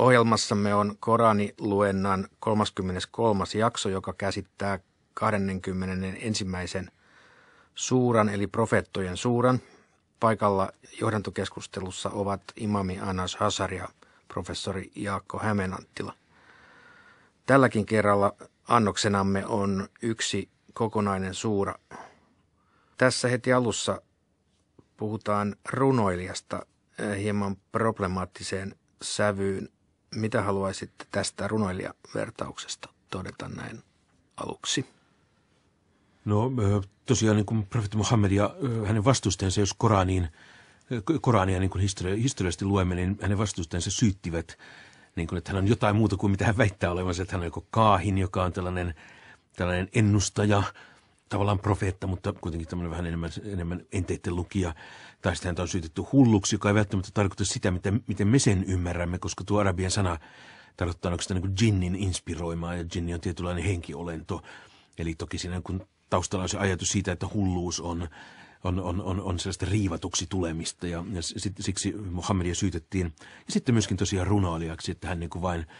Ohjelmassamme on Korani-luennan 33. jakso, joka käsittää 21. suuran eli profeettojen suuran. Paikalla johdantokeskustelussa ovat imami Anas Hasar ja professori Jaakko Hämenanttila. Tälläkin kerralla annoksenamme on yksi kokonainen suura. Tässä heti alussa puhutaan runoilijasta eh, hieman problemaattiseen sävyyn mitä haluaisitte tästä runoilijavertauksesta todeta näin aluksi? No tosiaan niin kuin profetti Muhammed ja hänen vastustajansa, jos Koraniin, Korania niin kuin histori- historiallisesti luemme, niin hänen vastustajansa syyttivät, niin kuin, että hän on jotain muuta kuin mitä hän väittää olevansa, että hän on joko Kaahin, joka on tällainen, tällainen ennustaja – tavallaan profeetta, mutta kuitenkin tämmöinen vähän enemmän, enemmän enteiden lukija. Tai sitten häntä on syytetty hulluksi, joka ei välttämättä tarkoita sitä, miten, miten me sen ymmärrämme, koska tuo arabian sana tarkoittaa onko sitä niin kuin jinnin inspiroimaa, ja jinni on tietynlainen henkiolento. Eli toki siinä kun taustalla on se ajatus siitä, että hulluus on, on, on, on, on sellaista riivatuksi tulemista, ja, ja sit, siksi Muhammedia syytettiin. Ja sitten myöskin tosiaan runoilijaksi, että hän niin kuin vain –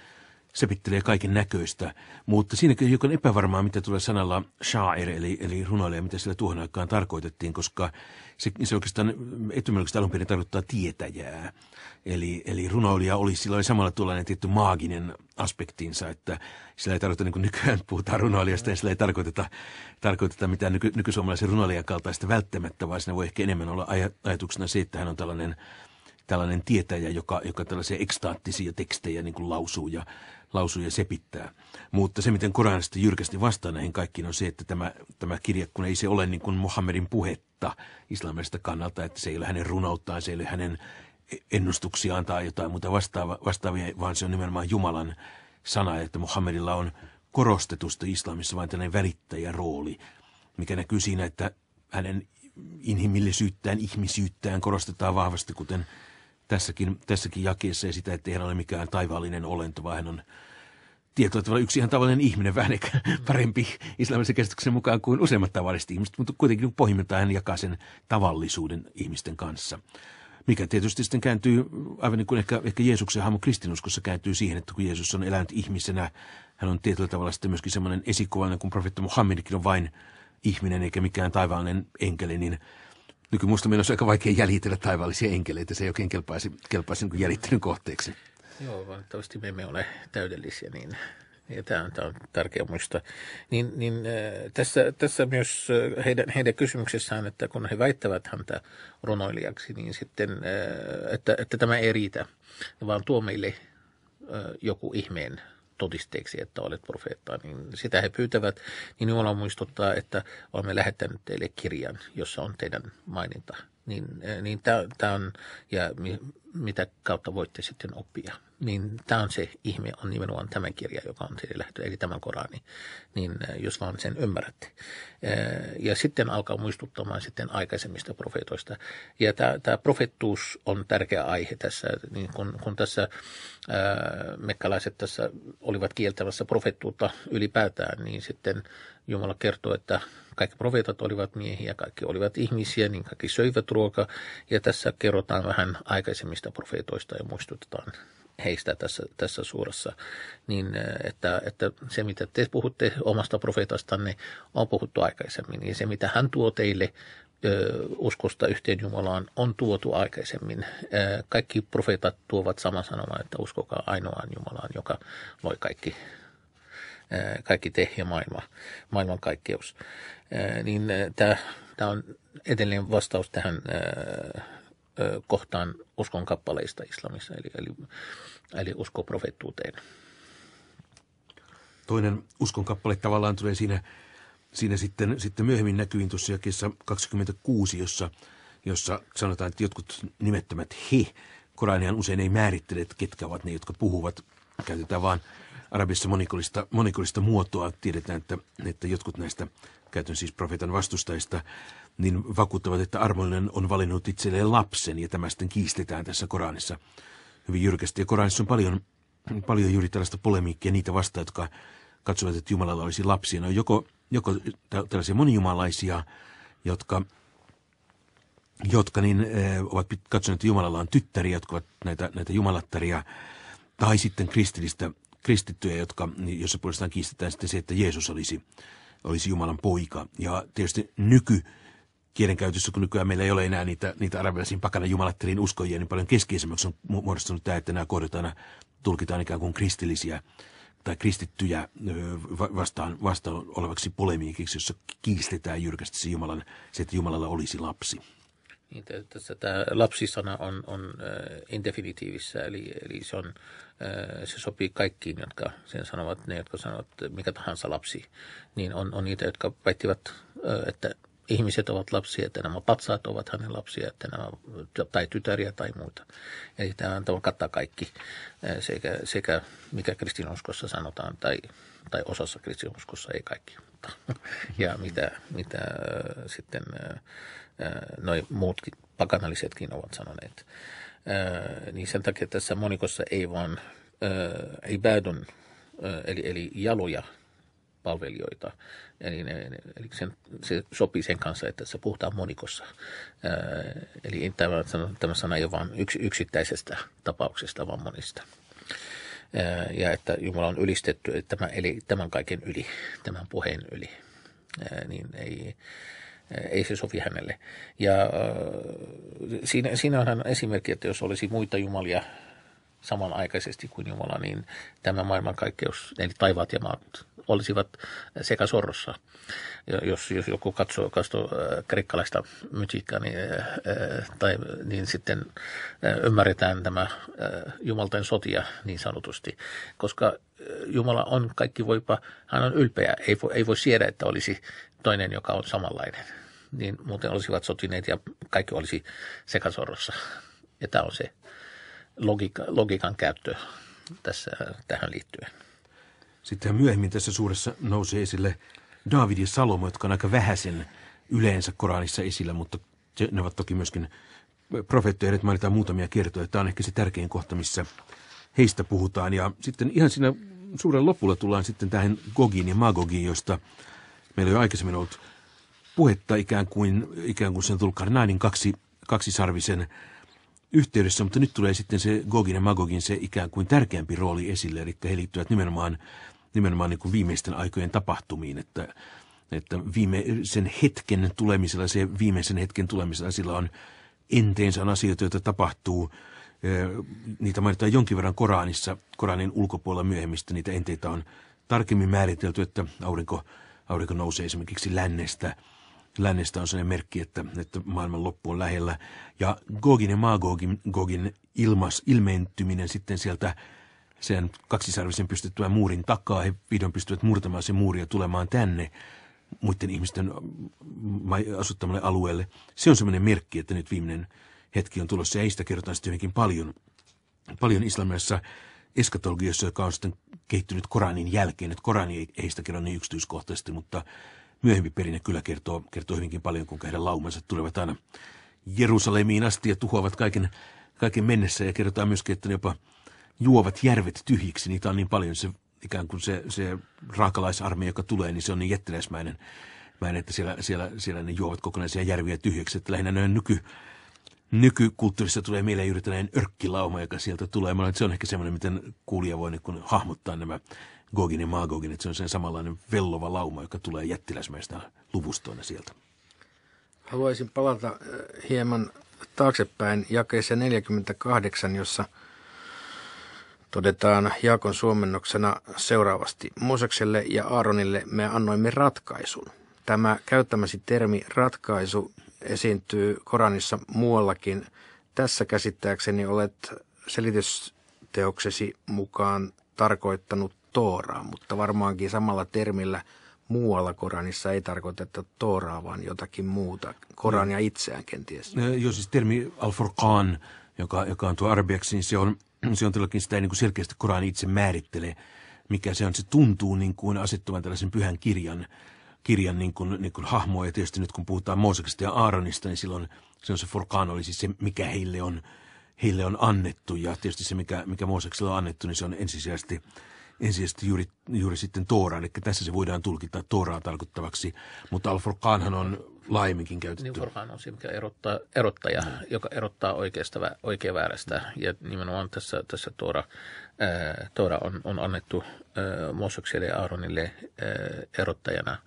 sepittelee kaiken näköistä, mutta siinäkin hiukan epävarmaa, mitä tulee sanalla shaer, eli, eli runoilija, mitä sillä tuohon aikaan tarkoitettiin, koska se, se oikeastaan etymologisesti alun perin tarkoittaa tietäjää. Eli, eli runoilija oli silloin samalla tuollainen tietty maaginen aspektinsa, että sillä ei tarkoita, niin kuin nykyään puhutaan runoilijasta, ja sillä ei tarkoiteta, tarkoiteta mitään nyky, nykysuomalaisen runoilijan kaltaista välttämättä, vaan siinä voi ehkä enemmän olla aj, ajatuksena se, että hän on tällainen – tällainen tietäjä, joka, joka tällaisia ekstaattisia tekstejä niin kuin lausuu, ja, lausuu ja sepittää. Mutta se, miten Koran sitten jyrkästi vastaa näihin kaikkiin, on se, että tämä, tämä kirja, kun ei se ole niin kuin Mohammedin puhetta islamilaisesta kannalta, että se ei ole hänen runouttaan, se ei ole hänen ennustuksiaan tai jotain muuta vastaava, vastaavia, vaan se on nimenomaan Jumalan sana, että Muhammedilla on korostetusta islamissa vain tällainen välittäjärooli, mikä näkyy siinä, että hänen inhimillisyyttään, ihmisyyttään korostetaan vahvasti, kuten tässäkin, tässäkin jakeessa ja sitä, että hän ole mikään taivaallinen olento, vaan hän on tietoa yksi ihan tavallinen ihminen, vähän ehkä mm. parempi islamilaisen käsityksen mukaan kuin useimmat tavalliset ihmiset, mutta kuitenkin pohjimmiltaan hän jakaa sen tavallisuuden ihmisten kanssa. Mikä tietysti sitten kääntyy, aivan niin kuin ehkä, ehkä Jeesuksen hahmo kristinuskossa kääntyy siihen, että kun Jeesus on elänyt ihmisenä, hän on tietyllä tavalla sitten myöskin semmoinen esikuvainen, kun profeetta Muhammedkin on vain ihminen eikä mikään taivaallinen enkeli, niin minusta olisi aika vaikea jäljitellä taivaallisia enkeleitä. Se ei oikein kelpaisi, kelpaisi niin jäljittelyn kohteeksi. Joo, valitettavasti me emme ole täydellisiä, niin ja tämä on, tämä on tärkeä muistaa. Niin, niin äh, tässä, tässä myös äh, heidän, heidän kysymyksessään, että kun he väittävät häntä runoilijaksi, niin sitten, äh, että, että tämä ei riitä, vaan tuo meille äh, joku ihmeen todisteeksi, että olet profeetta, niin sitä he pyytävät, niin Jumala muistuttaa, että olemme lähettänyt teille kirjan, jossa on teidän maininta. Niin, eh, niin tämä on, ja mi, mitä kautta voitte sitten oppia niin tämä on se ihme, on nimenomaan tämä kirja, joka on teille lähtö, eli tämä Korani, niin äh, jos vaan sen ymmärrätte. Äh, ja sitten alkaa muistuttamaan sitten aikaisemmista profeetoista. Ja tämä, tämä profettuus on tärkeä aihe tässä, niin kun, kun tässä ää, äh, mekkalaiset tässä olivat kieltämässä profettuutta ylipäätään, niin sitten Jumala kertoo, että kaikki profeetat olivat miehiä, kaikki olivat ihmisiä, niin kaikki söivät ruokaa. Ja tässä kerrotaan vähän aikaisemmista profeetoista ja muistutetaan heistä tässä, tässä suurassa. Niin, äh, että, että se, mitä te puhutte omasta profeetastanne, niin on puhuttu aikaisemmin. Ja se, mitä hän tuo teille ö, äh, uskosta yhteen Jumalaan, on tuotu aikaisemmin. Ö, äh, kaikki profeetat tuovat saman sanomaan, että uskokaa ainoaan Jumalaan, joka loi kaikki kaikki te ja maailma, maailmankaikkeus. Niin tämä on edelleen vastaus tähän kohtaan uskon kappaleista islamissa, eli, eli, eli usko profettuuteen. Toinen uskon kappale tavallaan tulee siinä, siinä sitten, sitten myöhemmin näkyviin tuossa jakessa 26, jossa, jossa sanotaan, että jotkut nimettömät he, Koranian usein ei määrittele, että ketkä ovat ne, jotka puhuvat. Käytetään vaan Arabissa monikulista, monikulista muotoa. Tiedetään, että, että jotkut näistä käytön siis profeetan vastustajista, niin vakuuttavat, että armollinen on valinnut itselleen lapsen, ja tämä sitten kiistetään tässä Koranissa hyvin jyrkästi. Ja Koranissa on paljon, paljon juuri tällaista polemiikkia niitä vastaan, jotka katsovat, että Jumalalla olisi lapsia. No joko, joko tällaisia monijumalaisia, jotka, jotka niin, eh, ovat katsoneet, että Jumalalla on tyttäriä, jotka ovat näitä, näitä jumalattaria, tai sitten kristillistä kristittyjä, jotka, niin jossa puolestaan kiistetään sitten se, että Jeesus olisi, olisi Jumalan poika. Ja tietysti nyky kielenkäytössä, kun nykyään meillä ei ole enää niitä, niitä arabilaisiin pakana jumalattelin uskojia, niin paljon keskeisemmäksi on muodostunut tämä, että nämä kohdat aina tulkitaan ikään kuin kristillisiä tai kristittyjä vastaan, vastaan olevaksi polemiikiksi, jossa kiistetään jyrkästi se Jumalan, se, että Jumalalla olisi lapsi. Niin, tässä tämä lapsisana on, on äh, indefinitiivissä, eli, eli se, on, äh, se sopii kaikkiin, jotka sen sanovat, ne jotka sanovat mikä tahansa lapsi, niin on, on niitä, jotka väittivät, äh, että ihmiset ovat lapsia, että nämä patsaat ovat hänen lapsia, että nämä, tai tytäriä tai muuta. Eli tämä, tämä kattaa kaikki, sekä, sekä mikä kristinuskossa sanotaan, tai, tai osassa kristinuskossa ei kaikki. Ja mitä, mitä sitten noi muutkin pakanallisetkin ovat sanoneet. Niin sen takia tässä monikossa ei vaan ibadun, eli, eli jaloja palvelijoita. Eli, eli sen, se sopii sen kanssa, että se puhutaan monikossa. Eli tämä, tämä sana ei ole vain yks, yksittäisestä tapauksesta, vaan monista. Ja että Jumala on ylistetty tämän, eli tämän kaiken yli, tämän puheen yli. Niin ei, ei se sovi hänelle. Ja äh, siinä, siinä onhan esimerkki, että jos olisi muita jumalia samanaikaisesti kuin Jumala, niin tämä maailmankaikkeus, eli taivaat ja maat, olisivat sekä sorrossa. Jos, jos joku katsoo, katsoo äh, kreikkalaista mytiikkaa, niin, äh, äh, tai, niin sitten ymmärretään tämä Jumalten sotia niin sanotusti, koska Jumala on kaikki voipa, hän on ylpeä, ei voi, ei voi siedä, että olisi toinen, joka on samanlainen. Niin muuten olisivat sotineet ja kaikki olisi sekasorossa. Ja tämä on se logika, logiikan käyttö tässä, tähän liittyen. Sitten myöhemmin tässä suuressa nousi esille David ja Salomo, jotka on aika vähäisen yleensä Koranissa esillä, mutta ne ovat toki myöskin profeettoja, että mainitaan muutamia kertoja. Tämä on ehkä se tärkein kohta, missä heistä puhutaan. Ja sitten ihan siinä suuren lopulla tullaan sitten tähän Gogiin ja Magogiin, joista Meillä on jo aikaisemmin ollut puhetta ikään kuin, ikään kuin sen tulkkaan nainen kaksi, kaksisarvisen yhteydessä, mutta nyt tulee sitten se Gogin ja Magogin se ikään kuin tärkeämpi rooli esille, eli he liittyvät nimenomaan, nimenomaan niin kuin viimeisten aikojen tapahtumiin, että, että viime, sen hetken tulemisella, se viimeisen hetken tulemisella sillä on enteensä on asioita, joita tapahtuu. Niitä mainitaan jonkin verran Koranissa, Koranin ulkopuolella myöhemmin niitä enteitä on tarkemmin määritelty, että aurinko Aurinko nousee esimerkiksi lännestä. Lännestä on sellainen merkki, että, että maailman loppu on lähellä. Ja Gogin ja Magogin Gogin ilmas, ilmeentyminen sitten sieltä sen kaksisarvisen pystyttyä muurin takaa. He vihdoin pystyvät murtamaan se muuria tulemaan tänne muiden ihmisten asuttamalle alueelle. Se on semmoinen merkki, että nyt viimeinen hetki on tulossa ja ei sitä kerrotaan sitten hyvinkin paljon. Paljon islamissa eskatologiassa, joka on sitten kehittynyt Koranin jälkeen. Että Korani ei, ei sitä kerro niin yksityiskohtaisesti, mutta myöhempi perinne kyllä kertoo, kertoo hyvinkin paljon, kun heidän laumansa tulevat aina Jerusalemiin asti ja tuhoavat kaiken, kaiken mennessä. Ja kerrotaan myöskin, että ne jopa juovat järvet tyhjiksi. Niitä on niin paljon se ikään kuin se, se raakalaisarmi, joka tulee, niin se on niin jättiläismäinen, että siellä, siellä, siellä ne juovat kokonaisia järviä tyhjiksi. Että lähinnä ne nyky, Nykykulttuurissa tulee mieleen juuri tällainen örkkilauma, joka sieltä tulee. Mä olen, se on ehkä semmoinen, miten kuulija voi niin hahmottaa nämä Gogin ja Magogin, että se on sen samanlainen vellova lauma, joka tulee jättiläismäistä luvustoina sieltä. Haluaisin palata äh, hieman taaksepäin jakeeseen 48, jossa todetaan Jaakon suomennoksena seuraavasti. Moosekselle ja Aaronille me annoimme ratkaisun. Tämä käyttämäsi termi ratkaisu esiintyy Koranissa muuallakin. Tässä käsittääkseni olet selitysteoksesi mukaan tarkoittanut Tooraa, mutta varmaankin samalla termillä muualla Koranissa ei tarkoiteta Tooraa, vaan jotakin muuta. Koran ja itseään kenties. No, Joo, siis termi al-Furqan, joka, joka on tuo arabiaksi, niin se on, se on todellakin sitä niin kuin selkeästi Koran itse määrittelee, mikä se on. Se tuntuu niin kuin asettuvan tällaisen pyhän kirjan kirjan niin kuin, niin kuin hahmoa. Ja tietysti nyt kun puhutaan Mooseksesta ja Aaronista, niin silloin se on se furkaan oli siis se, mikä heille on, heille on annettu. Ja tietysti se, mikä, mikä Mooseksella on annettu, niin se on ensisijaisesti ensisijaisesti juuri, juuri sitten Tooraa, eli tässä se voidaan tulkita Tooraa tarkoittavaksi, mutta Al-Furqaanhan on laajemminkin käytetty. Niin forkaan on se, mikä erottaa, erottaja, mm. joka erottaa oikeasta, oikea väärästä, ja nimenomaan tässä, tässä Toora, Toora on, on annettu ää, ja Aaronille erottajana –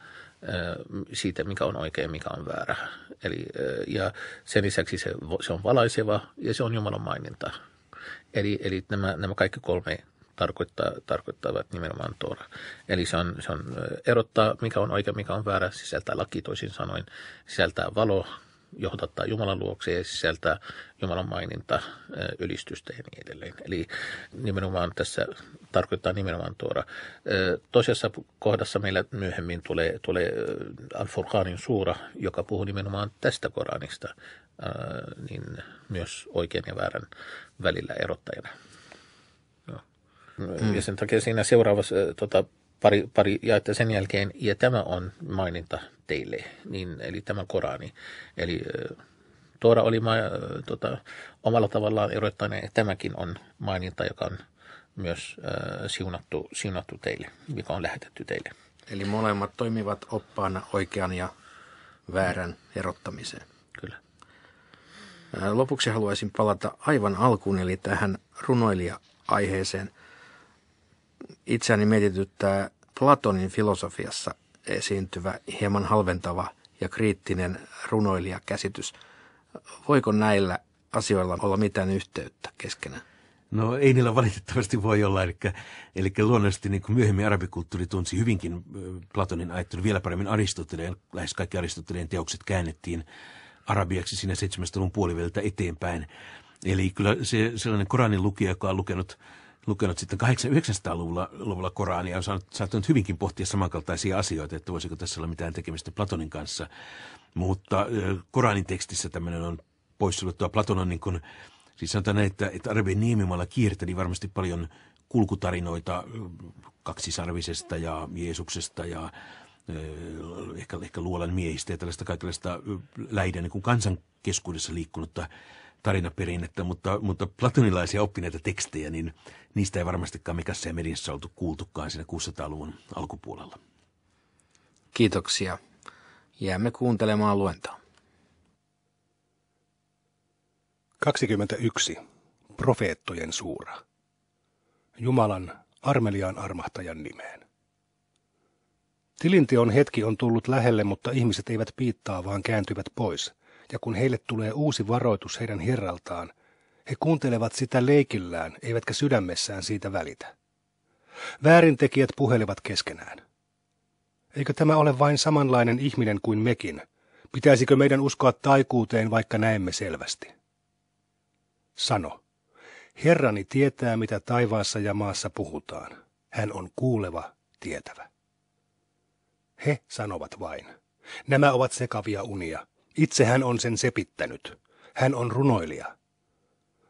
siitä, mikä on oikein, mikä on väärä. Eli, ja sen lisäksi se, se on valaiseva ja se on Jumalan maininta. Eli, eli nämä, nämä kaikki kolme tarkoittaa, tarkoittavat nimenomaan Tora. Eli se on, se on erottaa, mikä on oikein, mikä on väärä, sisältää laki toisin sanoen, sisältää valo, johdattaa Jumalan luokse ja sisältää Jumalan maininta, ylistystä ja niin edelleen. Eli nimenomaan tässä tarkoittaa nimenomaan tuoda. Toisessa kohdassa meillä myöhemmin tulee, tulee Al-Furqanin suura, joka puhuu nimenomaan tästä Koranista, niin myös oikean ja väärän välillä erottajana. Mm. Ja sen takia siinä seuraavassa tota, pari, pari jaetta sen jälkeen, ja tämä on maininta teille, niin, eli tämä Korani. Eli Tuora oli ma, tota, omalla tavallaan erottainen, että tämäkin on maininta, joka on myös äh, siunattu, siunattu teille, mikä on lähetetty teille. Eli molemmat toimivat oppaana oikean ja väärän erottamiseen. Kyllä. Lopuksi haluaisin palata aivan alkuun, eli tähän runoilija-aiheeseen – itseäni mietityttää Platonin filosofiassa esiintyvä hieman halventava ja kriittinen runoilijakäsitys. Voiko näillä asioilla olla mitään yhteyttä keskenään? No ei niillä valitettavasti voi olla, eli, eli luonnollisesti niin kuin myöhemmin arabikulttuuri tunsi hyvinkin Platonin ajattelun vielä paremmin Aristoteleen, lähes kaikki Aristoteleen teokset käännettiin arabiaksi siinä 700-luvun puoliväliltä eteenpäin. Eli kyllä se sellainen Koranin lukija, joka on lukenut lukenut sitten 900-luvulla luvulla Korania, on saattanut hyvinkin pohtia samankaltaisia asioita, että voisiko tässä olla mitään tekemistä Platonin kanssa. Mutta Koranin tekstissä tämmöinen on poissuljettua on niin kuin, siis sanotaan näin, että, että Arabian Niemimalla kiirteli varmasti paljon kulkutarinoita kaksisarvisesta ja Jeesuksesta ja ehkä, ehkä luolan miehistä ja tällaista kaikenlaista läiden niin kansan keskuudessa liikkunutta tarinaperinnettä, mutta, mutta platonilaisia oppineita tekstejä, niin niistä ei varmastikaan Mikassa ja Medissä oltu kuultukaan siinä 600-luvun alkupuolella. Kiitoksia. Jäämme kuuntelemaan luentoa. 21. Profeettojen suura. Jumalan armeliaan armahtajan nimeen. on hetki on tullut lähelle, mutta ihmiset eivät piittaa, vaan kääntyvät pois – ja kun heille tulee uusi varoitus heidän herraltaan, he kuuntelevat sitä leikillään, eivätkä sydämessään siitä välitä. Väärintekijät puhelevat keskenään. Eikö tämä ole vain samanlainen ihminen kuin mekin? Pitäisikö meidän uskoa taikuuteen, vaikka näemme selvästi? Sano, Herrani tietää, mitä taivaassa ja maassa puhutaan. Hän on kuuleva, tietävä. He sanovat vain. Nämä ovat sekavia unia. Itse hän on sen sepittänyt. Hän on runoilija.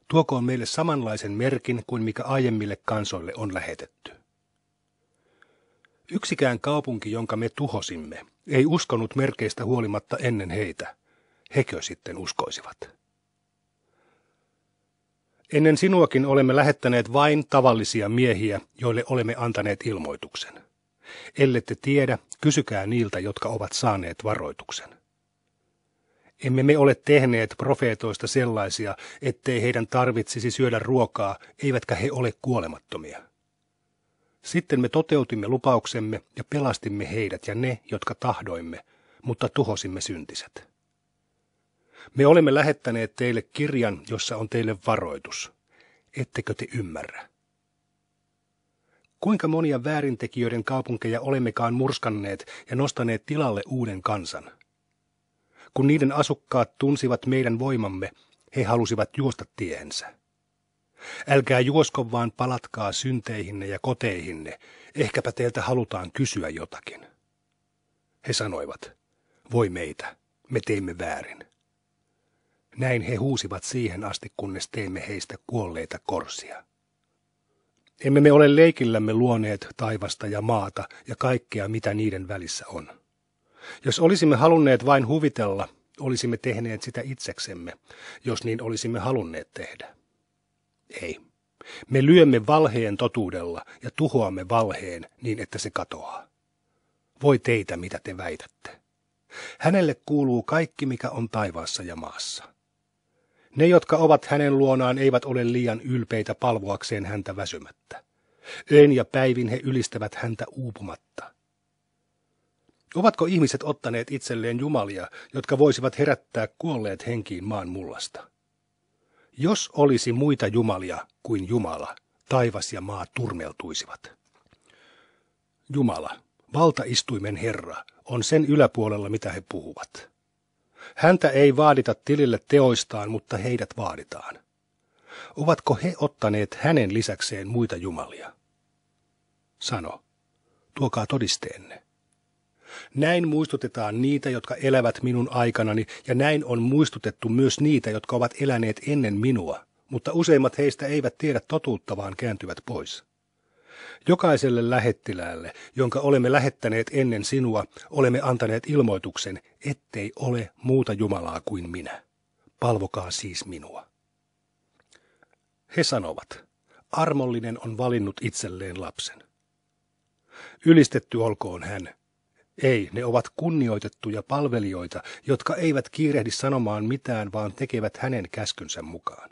Tuokoon meille samanlaisen merkin kuin mikä aiemmille kansoille on lähetetty. Yksikään kaupunki, jonka me tuhosimme, ei uskonut merkeistä huolimatta ennen heitä. Hekö sitten uskoisivat? Ennen sinuakin olemme lähettäneet vain tavallisia miehiä, joille olemme antaneet ilmoituksen. Ellette tiedä, kysykää niiltä, jotka ovat saaneet varoituksen. Emme me ole tehneet profeetoista sellaisia, ettei heidän tarvitsisi syödä ruokaa, eivätkä he ole kuolemattomia. Sitten me toteutimme lupauksemme ja pelastimme heidät ja ne, jotka tahdoimme, mutta tuhosimme syntiset. Me olemme lähettäneet teille kirjan, jossa on teille varoitus. Ettekö te ymmärrä? Kuinka monia väärintekijöiden kaupunkeja olemmekaan murskanneet ja nostaneet tilalle uuden kansan – kun niiden asukkaat tunsivat meidän voimamme, he halusivat juosta tiehensä. Älkää juosko vaan palatkaa synteihinne ja koteihinne, ehkäpä teiltä halutaan kysyä jotakin. He sanoivat, voi meitä, me teimme väärin. Näin he huusivat siihen asti, kunnes teimme heistä kuolleita korsia. Emme me ole leikillämme luoneet taivasta ja maata ja kaikkea, mitä niiden välissä on. Jos olisimme halunneet vain huvitella, olisimme tehneet sitä itseksemme, jos niin olisimme halunneet tehdä. Ei. Me lyömme valheen totuudella ja tuhoamme valheen niin, että se katoaa. Voi teitä, mitä te väitätte. Hänelle kuuluu kaikki, mikä on taivaassa ja maassa. Ne, jotka ovat hänen luonaan, eivät ole liian ylpeitä palvoakseen häntä väsymättä. Öin ja päivin he ylistävät häntä uupumatta. Ovatko ihmiset ottaneet itselleen jumalia, jotka voisivat herättää kuolleet henkiin maan mullasta? Jos olisi muita jumalia kuin Jumala, taivas ja maa turmeltuisivat. Jumala, valtaistuimen Herra, on sen yläpuolella, mitä he puhuvat. Häntä ei vaadita tilille teoistaan, mutta heidät vaaditaan. Ovatko he ottaneet hänen lisäkseen muita jumalia? Sano, tuokaa todisteenne. Näin muistutetaan niitä, jotka elävät minun aikanani, ja näin on muistutettu myös niitä, jotka ovat eläneet ennen minua, mutta useimmat heistä eivät tiedä totuutta, vaan kääntyvät pois. Jokaiselle lähettiläälle, jonka olemme lähettäneet ennen sinua, olemme antaneet ilmoituksen, ettei ole muuta Jumalaa kuin minä. Palvokaa siis minua. He sanovat, armollinen on valinnut itselleen lapsen. Ylistetty olkoon hän, ei, ne ovat kunnioitettuja palvelijoita, jotka eivät kiirehdi sanomaan mitään, vaan tekevät hänen käskynsä mukaan.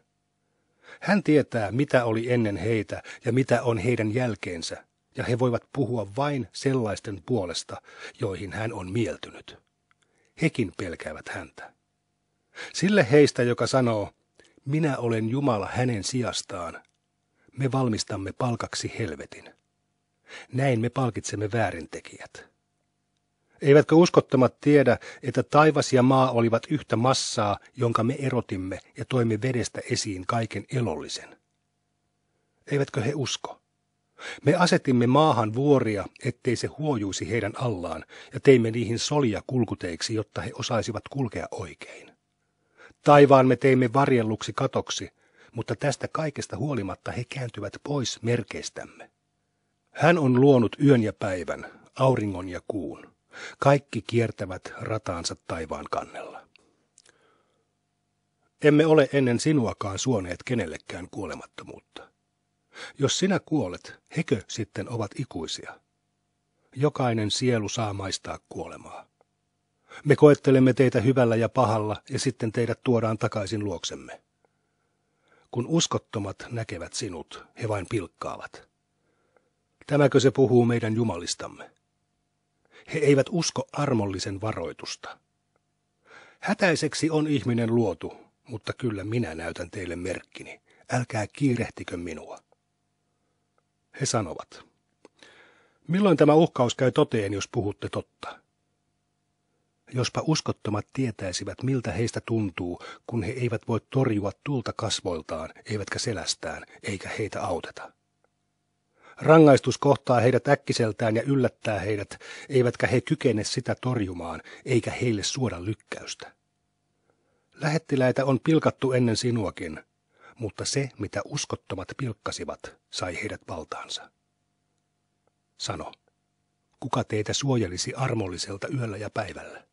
Hän tietää, mitä oli ennen heitä ja mitä on heidän jälkeensä, ja he voivat puhua vain sellaisten puolesta, joihin hän on mieltynyt. Hekin pelkäävät häntä. Sille heistä, joka sanoo, minä olen Jumala hänen sijastaan, me valmistamme palkaksi helvetin. Näin me palkitsemme väärintekijät. Eivätkö uskottomat tiedä, että taivas ja maa olivat yhtä massaa, jonka me erotimme ja toimme vedestä esiin kaiken elollisen? Eivätkö he usko? Me asetimme maahan vuoria, ettei se huojuisi heidän allaan, ja teimme niihin solia kulkuteiksi, jotta he osaisivat kulkea oikein. Taivaan me teimme varjelluksi katoksi, mutta tästä kaikesta huolimatta he kääntyvät pois merkeistämme. Hän on luonut yön ja päivän, auringon ja kuun. Kaikki kiertävät rataansa taivaan kannella. Emme ole ennen sinuakaan suoneet kenellekään kuolemattomuutta. Jos sinä kuolet, hekö sitten ovat ikuisia? Jokainen sielu saa maistaa kuolemaa. Me koettelemme teitä hyvällä ja pahalla, ja sitten teidät tuodaan takaisin luoksemme. Kun uskottomat näkevät sinut, he vain pilkkaavat. Tämäkö se puhuu meidän jumalistamme? He eivät usko armollisen varoitusta. Hätäiseksi on ihminen luotu, mutta kyllä minä näytän teille merkkini. Älkää kiirehtikö minua. He sanovat. Milloin tämä uhkaus käy toteen, jos puhutte totta? Jospa uskottomat tietäisivät, miltä heistä tuntuu, kun he eivät voi torjua tulta kasvoiltaan, eivätkä selästään, eikä heitä auteta. Rangaistus kohtaa heidät äkkiseltään ja yllättää heidät, eivätkä he kykene sitä torjumaan, eikä heille suoda lykkäystä. Lähettiläitä on pilkattu ennen sinuakin, mutta se, mitä uskottomat pilkkasivat, sai heidät valtaansa. Sano, kuka teitä suojelisi armolliselta yöllä ja päivällä?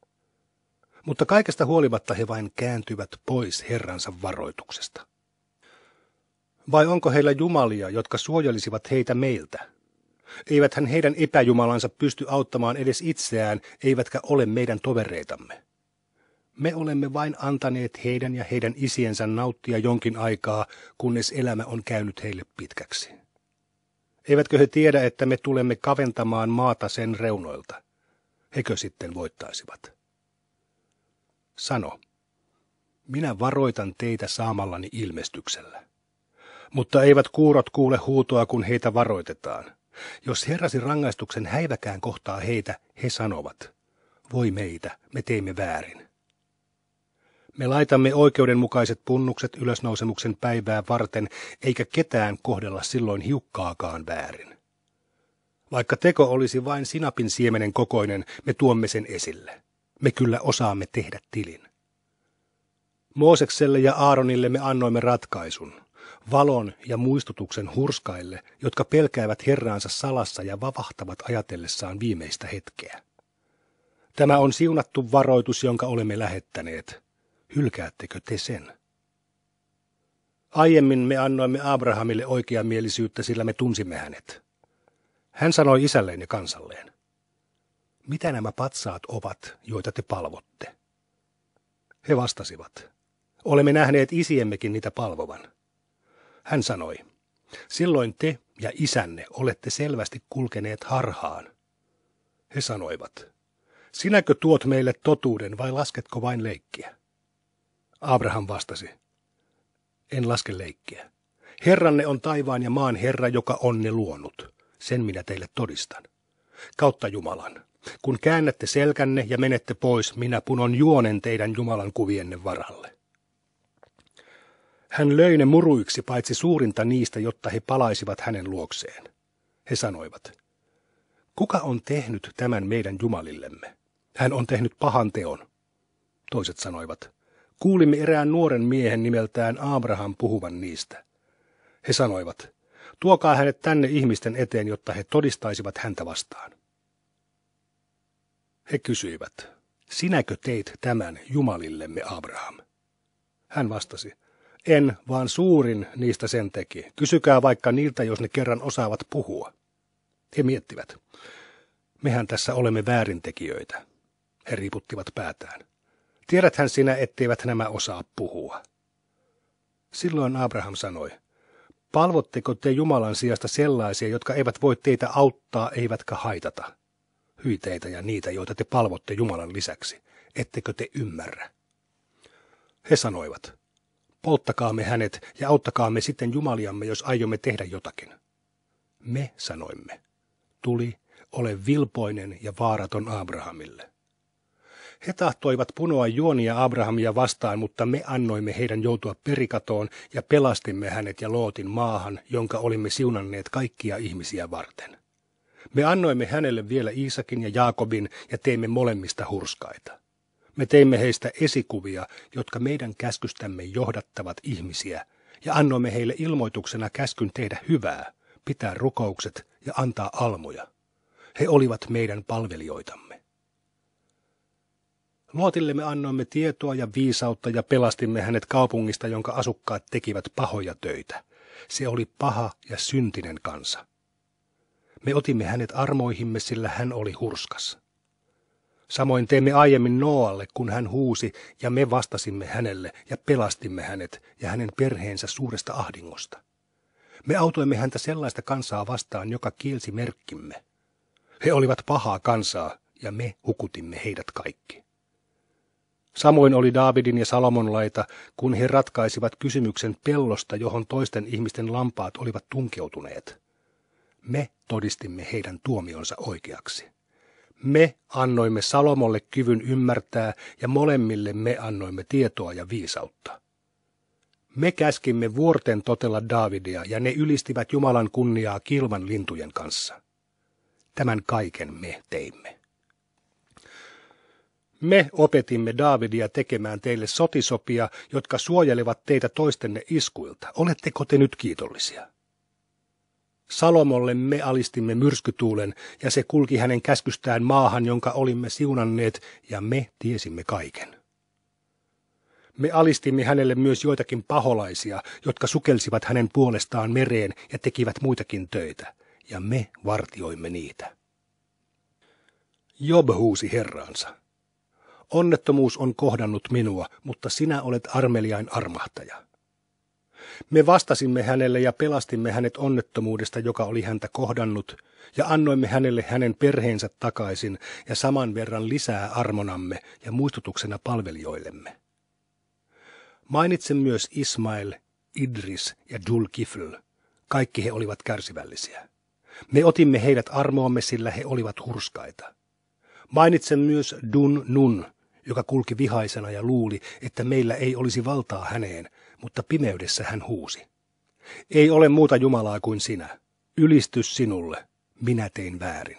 Mutta kaikesta huolimatta he vain kääntyvät pois Herransa varoituksesta. Vai onko heillä jumalia, jotka suojelisivat heitä meiltä? Eiväthän heidän epäjumalansa pysty auttamaan edes itseään, eivätkä ole meidän tovereitamme. Me olemme vain antaneet heidän ja heidän isiensä nauttia jonkin aikaa, kunnes elämä on käynyt heille pitkäksi. Eivätkö he tiedä, että me tulemme kaventamaan maata sen reunoilta? Hekö sitten voittaisivat? Sano, minä varoitan teitä saamallani ilmestyksellä mutta eivät kuurot kuule huutoa, kun heitä varoitetaan. Jos herrasi rangaistuksen häiväkään kohtaa heitä, he sanovat, voi meitä, me teimme väärin. Me laitamme oikeudenmukaiset punnukset ylösnousemuksen päivää varten, eikä ketään kohdella silloin hiukkaakaan väärin. Vaikka teko olisi vain sinapin siemenen kokoinen, me tuomme sen esille. Me kyllä osaamme tehdä tilin. Moosekselle ja Aaronille me annoimme ratkaisun – valon ja muistutuksen hurskaille, jotka pelkäävät Herraansa salassa ja vavahtavat ajatellessaan viimeistä hetkeä. Tämä on siunattu varoitus, jonka olemme lähettäneet. Hylkäättekö te sen? Aiemmin me annoimme Abrahamille oikeamielisyyttä, sillä me tunsimme hänet. Hän sanoi isälleen ja kansalleen, mitä nämä patsaat ovat, joita te palvotte? He vastasivat, olemme nähneet isiemmekin niitä palvovan. Hän sanoi, silloin te ja isänne olette selvästi kulkeneet harhaan. He sanoivat, sinäkö tuot meille totuuden vai lasketko vain leikkiä? Abraham vastasi, en laske leikkiä. Herranne on taivaan ja maan Herra, joka on ne luonut. Sen minä teille todistan. Kautta Jumalan. Kun käännätte selkänne ja menette pois, minä punon juonen teidän Jumalan kuvienne varalle. Hän löi ne muruiksi paitsi suurinta niistä, jotta he palaisivat hänen luokseen. He sanoivat, kuka on tehnyt tämän meidän Jumalillemme? Hän on tehnyt pahan teon. Toiset sanoivat, kuulimme erään nuoren miehen nimeltään Abraham puhuvan niistä. He sanoivat, tuokaa hänet tänne ihmisten eteen, jotta he todistaisivat häntä vastaan. He kysyivät, sinäkö teit tämän Jumalillemme Abraham? Hän vastasi, en, vaan suurin niistä sen teki. Kysykää vaikka niiltä, jos ne kerran osaavat puhua. He miettivät. Mehän tässä olemme väärintekijöitä. He riputtivat päätään. Tiedäthän sinä, etteivät nämä osaa puhua. Silloin Abraham sanoi, palvotteko te Jumalan sijasta sellaisia, jotka eivät voi teitä auttaa eivätkä haitata? Hyiteitä ja niitä, joita te palvotte Jumalan lisäksi. Ettekö te ymmärrä? He sanoivat, polttakaamme hänet ja auttakaamme sitten jumaliamme, jos aiomme tehdä jotakin. Me sanoimme, tuli, ole vilpoinen ja vaaraton Abrahamille. He tahtoivat punoa juonia Abrahamia vastaan, mutta me annoimme heidän joutua perikatoon ja pelastimme hänet ja Lootin maahan, jonka olimme siunanneet kaikkia ihmisiä varten. Me annoimme hänelle vielä Iisakin ja Jaakobin ja teimme molemmista hurskaita. Me teimme heistä esikuvia, jotka meidän käskystämme johdattavat ihmisiä, ja annoimme heille ilmoituksena käskyn tehdä hyvää, pitää rukoukset ja antaa almuja. He olivat meidän palvelijoitamme. Luotillemme annoimme tietoa ja viisautta ja pelastimme hänet kaupungista, jonka asukkaat tekivät pahoja töitä. Se oli paha ja syntinen kansa. Me otimme hänet armoihimme, sillä hän oli hurskas. Samoin teimme aiemmin Noalle, kun hän huusi, ja me vastasimme hänelle ja pelastimme hänet ja hänen perheensä suuresta ahdingosta. Me autoimme häntä sellaista kansaa vastaan, joka kielsi merkkimme. He olivat pahaa kansaa, ja me hukutimme heidät kaikki. Samoin oli Daavidin ja Salomon laita, kun he ratkaisivat kysymyksen pellosta, johon toisten ihmisten lampaat olivat tunkeutuneet. Me todistimme heidän tuomionsa oikeaksi. Me annoimme Salomolle kyvyn ymmärtää ja molemmille me annoimme tietoa ja viisautta. Me käskimme vuorten totella Daavidia ja ne ylistivät Jumalan kunniaa kilvan lintujen kanssa. Tämän kaiken me teimme. Me opetimme Daavidia tekemään teille sotisopia, jotka suojelevat teitä toistenne iskuilta. Oletteko te nyt kiitollisia? Salomolle me alistimme myrskytuulen, ja se kulki hänen käskystään maahan, jonka olimme siunanneet, ja me tiesimme kaiken. Me alistimme hänelle myös joitakin paholaisia, jotka sukelsivat hänen puolestaan mereen ja tekivät muitakin töitä, ja me vartioimme niitä. Job huusi herraansa. Onnettomuus on kohdannut minua, mutta sinä olet armeliain armahtaja. Me vastasimme hänelle ja pelastimme hänet onnettomuudesta, joka oli häntä kohdannut, ja annoimme hänelle hänen perheensä takaisin ja saman verran lisää armonamme ja muistutuksena palvelijoillemme. Mainitsen myös Ismail, Idris ja Kifl. Kaikki he olivat kärsivällisiä. Me otimme heidät armoamme sillä he olivat hurskaita. Mainitsen myös Dun Nun, joka kulki vihaisena ja luuli, että meillä ei olisi valtaa häneen, mutta pimeydessä hän huusi. Ei ole muuta Jumalaa kuin sinä. Ylistys sinulle. Minä tein väärin.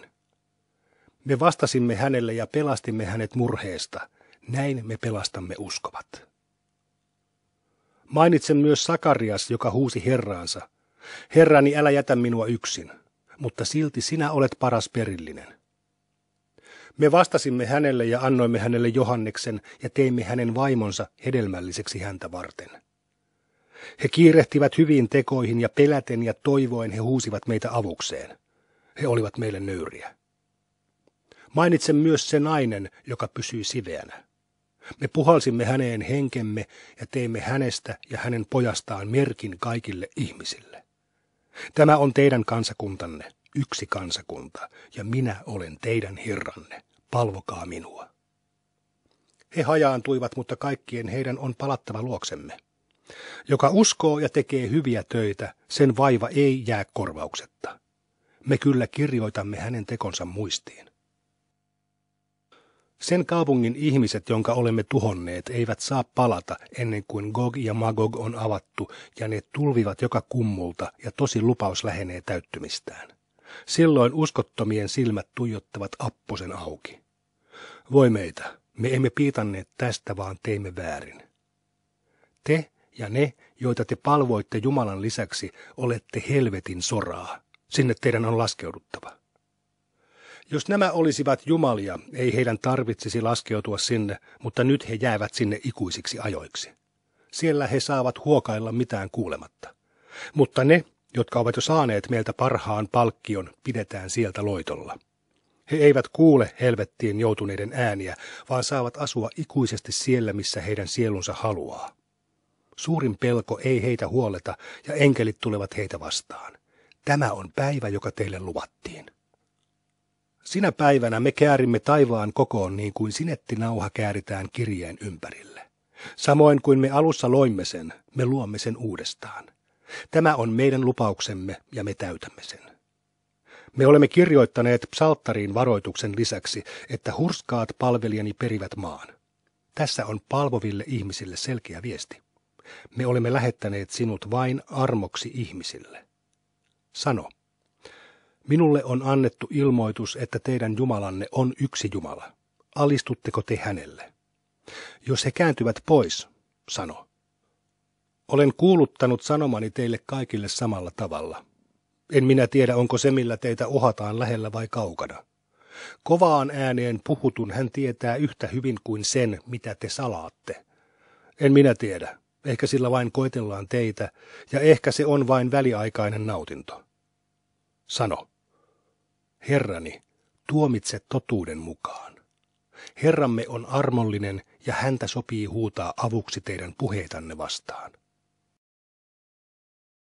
Me vastasimme hänelle ja pelastimme hänet murheesta. Näin me pelastamme uskovat. Mainitsen myös Sakarias, joka huusi Herraansa. Herrani, älä jätä minua yksin, mutta silti sinä olet paras perillinen. Me vastasimme hänelle ja annoimme hänelle Johanneksen ja teimme hänen vaimonsa hedelmälliseksi häntä varten. He kiirehtivät hyviin tekoihin ja peläten ja toivoen he huusivat meitä avukseen. He olivat meille nöyriä. Mainitsen myös se nainen, joka pysyi siveänä. Me puhalsimme häneen henkemme ja teimme hänestä ja hänen pojastaan merkin kaikille ihmisille. Tämä on teidän kansakuntanne, yksi kansakunta, ja minä olen teidän herranne. Palvokaa minua. He hajaantuivat, mutta kaikkien heidän on palattava luoksemme. Joka uskoo ja tekee hyviä töitä, sen vaiva ei jää korvauksetta. Me kyllä kirjoitamme hänen tekonsa muistiin. Sen kaupungin ihmiset, jonka olemme tuhonneet, eivät saa palata ennen kuin Gog ja Magog on avattu ja ne tulvivat joka kummulta ja tosi lupaus lähenee täyttymistään. Silloin uskottomien silmät tuijottavat apposen auki. Voi meitä, me emme piitanneet tästä, vaan teimme väärin. Te, ja ne, joita te palvoitte Jumalan lisäksi, olette helvetin soraa. Sinne teidän on laskeuduttava. Jos nämä olisivat jumalia, ei heidän tarvitsisi laskeutua sinne, mutta nyt he jäävät sinne ikuisiksi ajoiksi. Siellä he saavat huokailla mitään kuulematta. Mutta ne, jotka ovat jo saaneet meiltä parhaan palkkion, pidetään sieltä loitolla. He eivät kuule helvettiin joutuneiden ääniä, vaan saavat asua ikuisesti siellä, missä heidän sielunsa haluaa. Suurin pelko ei heitä huoleta ja enkelit tulevat heitä vastaan. Tämä on päivä, joka teille luvattiin. Sinä päivänä me käärimme taivaan kokoon niin kuin sinettinauha kääritään kirjeen ympärille. Samoin kuin me alussa loimme sen, me luomme sen uudestaan. Tämä on meidän lupauksemme ja me täytämme sen. Me olemme kirjoittaneet psalttariin varoituksen lisäksi, että hurskaat palvelijani perivät maan. Tässä on palvoville ihmisille selkeä viesti me olemme lähettäneet sinut vain armoksi ihmisille. Sano, minulle on annettu ilmoitus, että teidän Jumalanne on yksi Jumala. Alistutteko te hänelle? Jos he kääntyvät pois, sano. Olen kuuluttanut sanomani teille kaikille samalla tavalla. En minä tiedä, onko se, millä teitä uhataan lähellä vai kaukana. Kovaan ääneen puhutun hän tietää yhtä hyvin kuin sen, mitä te salaatte. En minä tiedä, Ehkä sillä vain koetellaan teitä, ja ehkä se on vain väliaikainen nautinto. Sano, Herrani, tuomitse totuuden mukaan. Herramme on armollinen ja häntä sopii huutaa avuksi teidän puheitanne vastaan.